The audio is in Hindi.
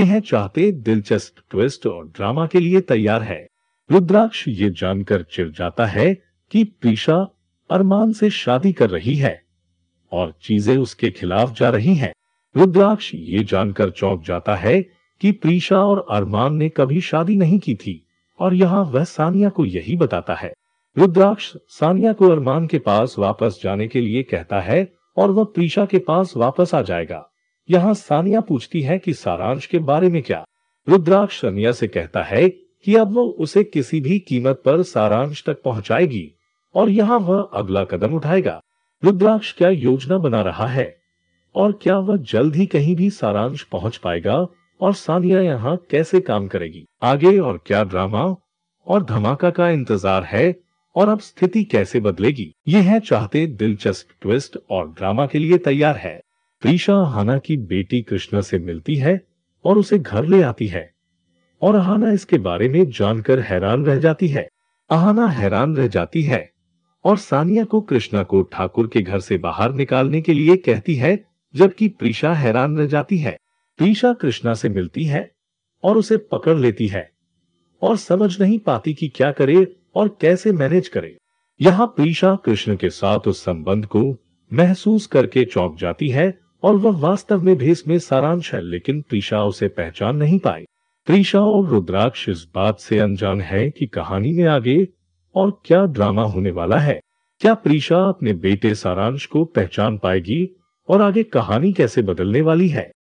देखते हैं चाहते दिलचस्प ट्विस्ट और ड्रामा के लिए तैयार है रुद्राक्ष ये जानकर चिर जाता है कि प्रीशा अरमान से शादी कर रही है और चीजें उसके खिलाफ जा रही हैं। रुद्राक्ष ये जानकर चौंक जाता है कि प्रीशा और अरमान ने कभी शादी नहीं की थी और यहाँ वह सानिया को यही बताता है रुद्राक्ष सानिया को अरमान के पास वापस जाने के लिए कहता है और वह प्रीशा के पास वापस आ जाएगा यहाँ सानिया पूछती है कि सारांश के बारे में क्या रुद्राक्ष रनिया से कहता है कि अब वो उसे किसी भी कीमत पर सारांश तक पहुंचाएगी और यहाँ वह अगला कदम उठाएगा रुद्राक्ष क्या योजना बना रहा है और क्या वह जल्द ही कहीं भी सारांश पहुंच पाएगा और सानिया यहाँ कैसे काम करेगी आगे और क्या ड्रामा और धमाका का इंतजार है और अब स्थिति कैसे बदलेगी ये है चाहते दिलचस्प ट्विस्ट और ड्रामा के लिए तैयार है प्रीशा हाना की बेटी कृष्णा से मिलती है और उसे घर ले आती है और अहाना इसके बारे में जानकर हैरान रह जाती है अहाना हैरान रह जाती है और सानिया को कृष्णा को ठाकुर के घर से बाहर निकालने के लिए कहती है जबकि प्रीशा हैरान रह जाती है प्रीशा कृष्णा से मिलती है और उसे पकड़ लेती है और समझ नहीं पाती कि क्या करे और कैसे मैनेज करे यहाँ प्रीशा कृष्ण के साथ उस संबंध को महसूस करके चौंक जाती है और वह वास्तव में भेस में सारांश है लेकिन त्रिषा उसे पहचान नहीं पाई त्रिषा और रुद्राक्ष इस बात से अनजान है कि कहानी में आगे और क्या ड्रामा होने वाला है क्या प्रीशा अपने बेटे सारांश को पहचान पाएगी और आगे कहानी कैसे बदलने वाली है